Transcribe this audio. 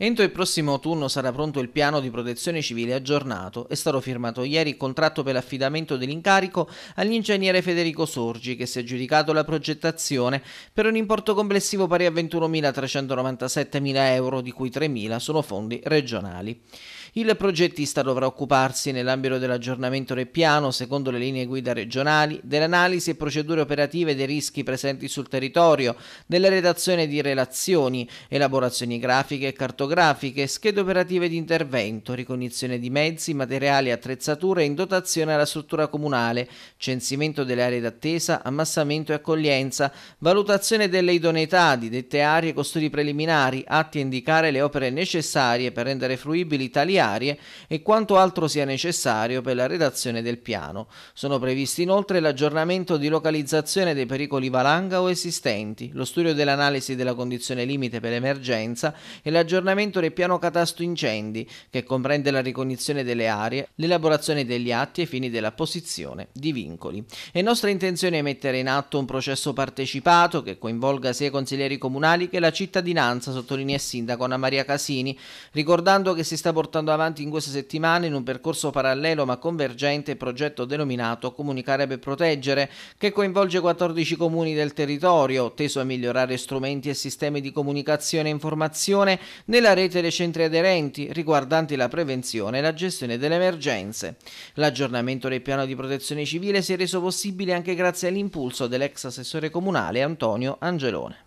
Entro il prossimo autunno sarà pronto il piano di protezione civile aggiornato. È stato firmato ieri il contratto per l'affidamento dell'incarico all'ingegnere Federico Sorgi, che si è aggiudicato la progettazione per un importo complessivo pari a 21.397.000 euro, di cui 3.000 sono fondi regionali. Il progettista dovrà occuparsi nell'ambito dell'aggiornamento del piano, secondo le linee guida regionali, dell'analisi e procedure operative dei rischi presenti sul territorio, della redazione di relazioni, elaborazioni grafiche e cartografiche fotografiche, schede operative di intervento, ricognizione di mezzi, materiali, attrezzature in dotazione alla struttura comunale, censimento delle aree d'attesa, ammassamento e accoglienza, valutazione delle idoneità di dette aree, costudi preliminari, atti a indicare le opere necessarie per rendere fruibili tali aree e quanto altro sia necessario per la redazione del piano. Sono previsti inoltre l'aggiornamento di localizzazione dei pericoli valanga o esistenti, lo studio dell'analisi della condizione limite per emergenza e l'aggiornamento coordinamento del piano catasto incendi, che comprende la ricognizione delle aree, l'elaborazione degli atti e fini della posizione di vincoli. È nostra intenzione mettere in atto un processo partecipato che coinvolga sia i consiglieri comunali che la cittadinanza, sottolinea il sindaco Anna Maria Casini, ricordando che si sta portando avanti in queste settimane in un percorso parallelo ma convergente il progetto denominato Comunicare per proteggere, che coinvolge 14 comuni del territorio, teso a migliorare strumenti e sistemi di comunicazione e informazione nella la rete dei centri aderenti riguardanti la prevenzione e la gestione delle emergenze. L'aggiornamento del piano di protezione civile si è reso possibile anche grazie all'impulso dell'ex assessore comunale Antonio Angelone.